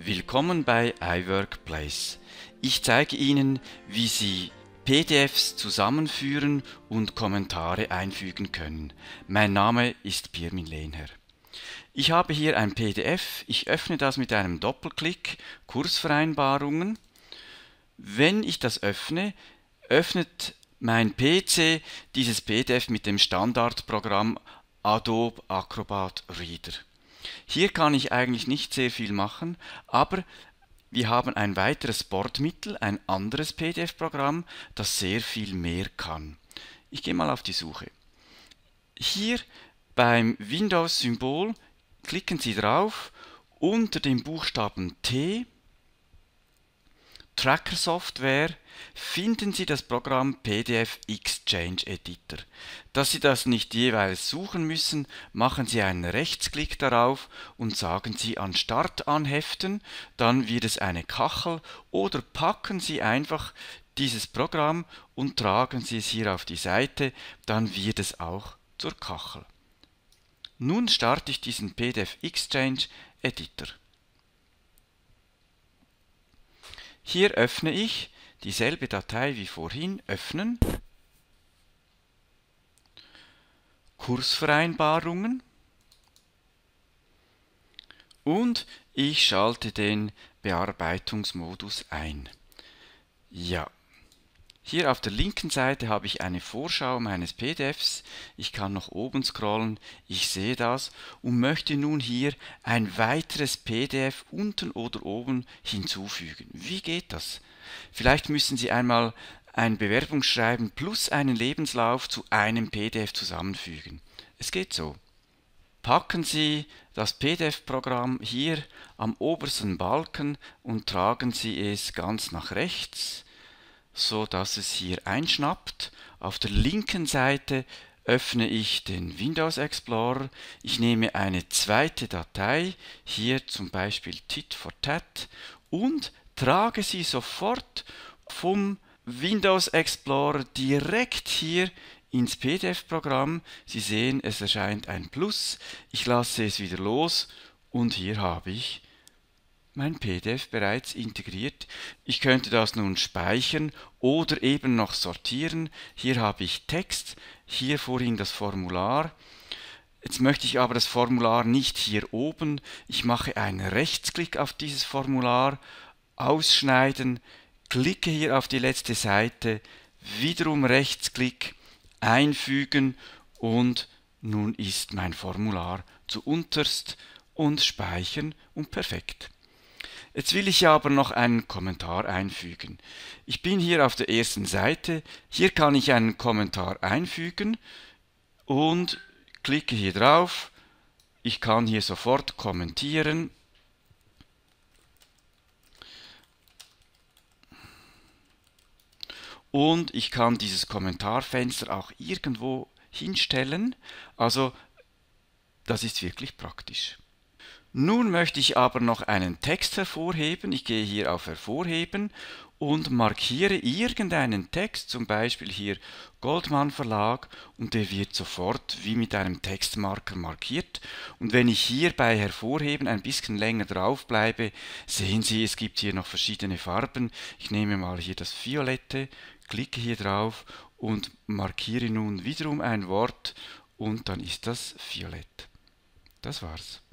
Willkommen bei iWorkplace. Ich zeige Ihnen, wie Sie PDFs zusammenführen und Kommentare einfügen können. Mein Name ist Pirmin Lehner. Ich habe hier ein PDF. Ich öffne das mit einem Doppelklick Kursvereinbarungen. Wenn ich das öffne, öffnet mein PC dieses PDF mit dem Standardprogramm Adobe Acrobat Reader. Hier kann ich eigentlich nicht sehr viel machen, aber wir haben ein weiteres Bordmittel, ein anderes PDF-Programm, das sehr viel mehr kann. Ich gehe mal auf die Suche. Hier beim Windows-Symbol klicken Sie drauf unter dem Buchstaben T Tracker-Software finden Sie das Programm PDF Exchange Editor. Dass Sie das nicht jeweils suchen müssen, machen Sie einen Rechtsklick darauf und sagen Sie an Start anheften, dann wird es eine Kachel oder packen Sie einfach dieses Programm und tragen Sie es hier auf die Seite, dann wird es auch zur Kachel. Nun starte ich diesen PDF Exchange Editor. Hier öffne ich dieselbe Datei wie vorhin, öffnen, Kursvereinbarungen und ich schalte den Bearbeitungsmodus ein. Ja, hier auf der linken Seite habe ich eine Vorschau meines PDFs. Ich kann nach oben scrollen, ich sehe das und möchte nun hier ein weiteres PDF unten oder oben hinzufügen. Wie geht das? Vielleicht müssen Sie einmal ein Bewerbungsschreiben plus einen Lebenslauf zu einem PDF zusammenfügen. Es geht so. Packen Sie das PDF-Programm hier am obersten Balken und tragen Sie es ganz nach rechts so dass es hier einschnappt. Auf der linken Seite öffne ich den Windows Explorer. Ich nehme eine zweite Datei, hier zum Beispiel tit for tat, und trage sie sofort vom Windows Explorer direkt hier ins PDF-Programm. Sie sehen, es erscheint ein Plus. Ich lasse es wieder los und hier habe ich mein PDF bereits integriert. Ich könnte das nun speichern oder eben noch sortieren. Hier habe ich Text, hier vorhin das Formular. Jetzt möchte ich aber das Formular nicht hier oben. Ich mache einen Rechtsklick auf dieses Formular, ausschneiden, klicke hier auf die letzte Seite, wiederum Rechtsklick, einfügen und nun ist mein Formular zu unterst und speichern und perfekt. Jetzt will ich aber noch einen Kommentar einfügen. Ich bin hier auf der ersten Seite. Hier kann ich einen Kommentar einfügen und klicke hier drauf. Ich kann hier sofort kommentieren. Und ich kann dieses Kommentarfenster auch irgendwo hinstellen. Also das ist wirklich praktisch. Nun möchte ich aber noch einen Text hervorheben. Ich gehe hier auf Hervorheben und markiere irgendeinen Text, zum Beispiel hier Goldman Verlag, und der wird sofort wie mit einem Textmarker markiert. Und wenn ich hier bei Hervorheben ein bisschen länger drauf bleibe, sehen Sie, es gibt hier noch verschiedene Farben. Ich nehme mal hier das Violette, klicke hier drauf und markiere nun wiederum ein Wort und dann ist das Violett. Das war's.